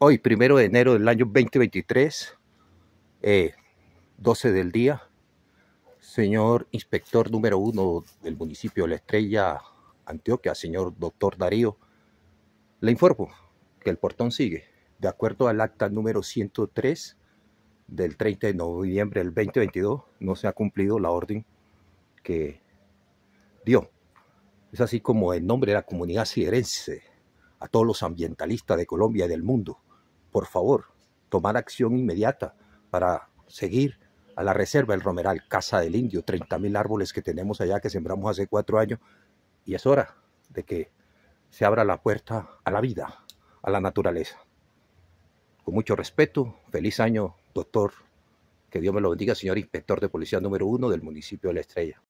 hoy, primero de enero del año 2023, eh, 12 del día, señor inspector número uno del municipio de La Estrella, Antioquia, señor doctor Darío, le informo que el portón sigue, de acuerdo al acta número 103 del 30 de noviembre del 2022, no se ha cumplido la orden que dio. Es así como en nombre de la comunidad siderense, a todos los ambientalistas de Colombia y del mundo, por favor, tomar acción inmediata para seguir a la reserva del Romeral, Casa del Indio, 30.000 árboles que tenemos allá que sembramos hace cuatro años. Y es hora de que se abra la puerta a la vida, a la naturaleza. Con mucho respeto, feliz año, doctor. Que Dios me lo bendiga, señor inspector de policía número uno del municipio de La Estrella.